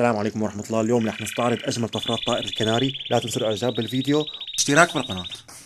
السلام عليكم ورحمة الله اليوم رح نستعرض أجمل طفرات طائر الكناري لا تنسوا الإعجاب بالفيديو واشتراك بالقناة